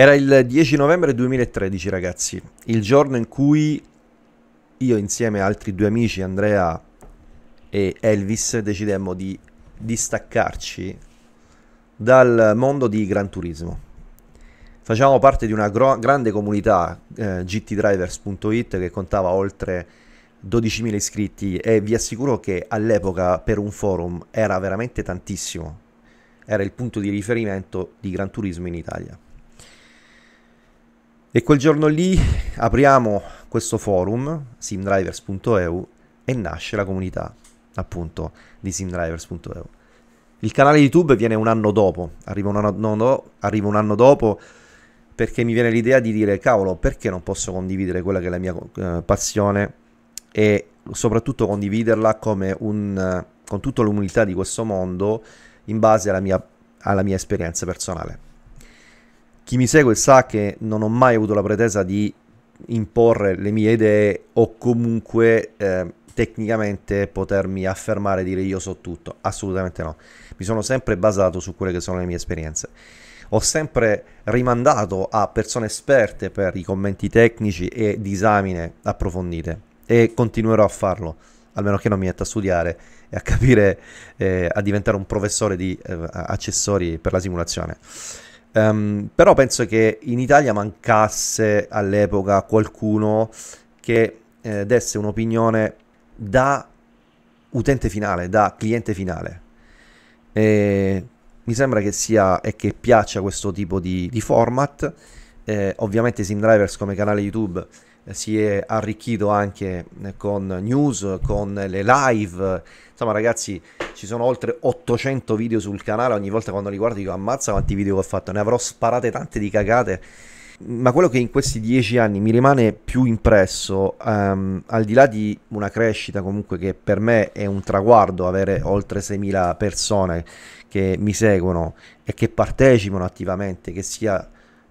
Era il 10 novembre 2013 ragazzi, il giorno in cui io insieme a altri due amici, Andrea e Elvis, decidemmo di distaccarci dal mondo di Gran Turismo. Facevamo parte di una gro- grande comunità eh, gtdrivers.it che contava oltre 12.000 iscritti e vi assicuro che all'epoca per un forum era veramente tantissimo. Era il punto di riferimento di Gran Turismo in Italia. E quel giorno lì apriamo questo forum, simdrivers.eu, e nasce la comunità, appunto, di simdrivers.eu. Il canale YouTube viene un anno dopo, arriva un anno, no, no, arriva un anno dopo perché mi viene l'idea di dire cavolo perché non posso condividere quella che è la mia eh, passione e soprattutto condividerla un, con tutta l'umiltà di questo mondo in base alla mia, alla mia esperienza personale. Chi mi segue sa che non ho mai avuto la pretesa di imporre le mie idee o comunque eh, tecnicamente potermi affermare e dire io so tutto. Assolutamente no. Mi sono sempre basato su quelle che sono le mie esperienze. Ho sempre rimandato a persone esperte per i commenti tecnici e disamine approfondite e continuerò a farlo, almeno che non mi metta a studiare e a capire, eh, a diventare un professore di eh, accessori per la simulazione. Um, però penso che in Italia mancasse all'epoca qualcuno che eh, desse un'opinione da utente finale, da cliente finale. E mi sembra che sia e che piaccia questo tipo di, di format. Eh, ovviamente Sim Drivers come canale YouTube eh, si è arricchito anche eh, con news, con le live. Insomma, ragazzi, ci sono oltre 800 video sul canale. Ogni volta quando li guardo dico ammazza quanti video ho fatto. Ne avrò sparate tante di cagate. Ma quello che in questi dieci anni mi rimane più impresso, um, al di là di una crescita comunque che per me è un traguardo, avere oltre 6.000 persone che mi seguono e che partecipano attivamente, che sia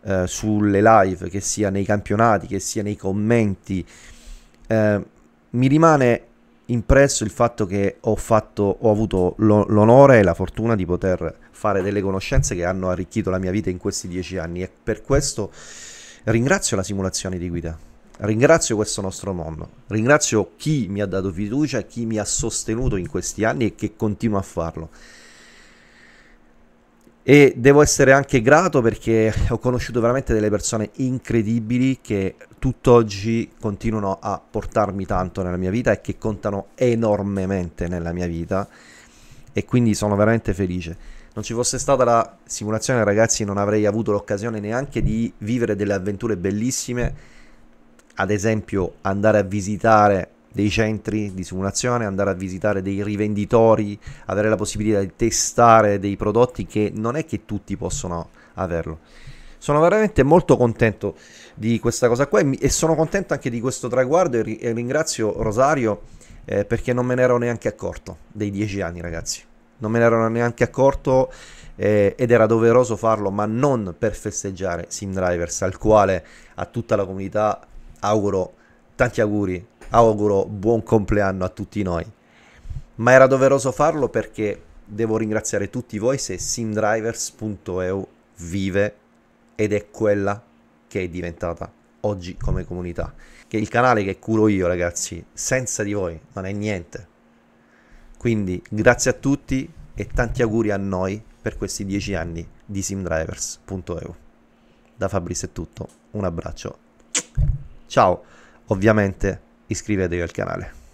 eh, sulle live, che sia nei campionati, che sia nei commenti. Eh, mi rimane impresso il fatto che ho, fatto, ho avuto lo, l'onore e la fortuna di poter fare delle conoscenze che hanno arricchito la mia vita in questi dieci anni e per questo ringrazio la simulazione di guida. Ringrazio questo nostro mondo, ringrazio chi mi ha dato fiducia, chi mi ha sostenuto in questi anni e che continua a farlo e devo essere anche grato perché ho conosciuto veramente delle persone incredibili che tutt'oggi continuano a portarmi tanto nella mia vita e che contano enormemente nella mia vita e quindi sono veramente felice. Non ci fosse stata la simulazione ragazzi non avrei avuto l'occasione neanche di vivere delle avventure bellissime, ad esempio andare a visitare dei centri di simulazione, andare a visitare dei rivenditori, avere la possibilità di testare dei prodotti che non è che tutti possono averlo. Sono veramente molto contento di questa cosa qua e, sono contento anche di questo traguardo e, ringrazio Rosario eh, perché non me ne ero neanche accorto dei dieci anni ragazzi, non me ne ero neanche accorto eh, ed era doveroso farlo ma non per festeggiare Sim Drivers al quale a tutta la comunità auguro tanti auguri auguro buon compleanno a tutti noi. Ma era doveroso farlo perché devo ringraziare tutti voi se simdrivers.eu vive ed è quella che è diventata oggi come comunità. Che il canale che curo io, ragazzi, senza di voi non è niente. Quindi grazie a tutti e tanti auguri a noi per questi dieci anni di simdrivers.eu. Da Fabrizio è tutto, un abbraccio. Ciao, ovviamente iscrivetevi al canale.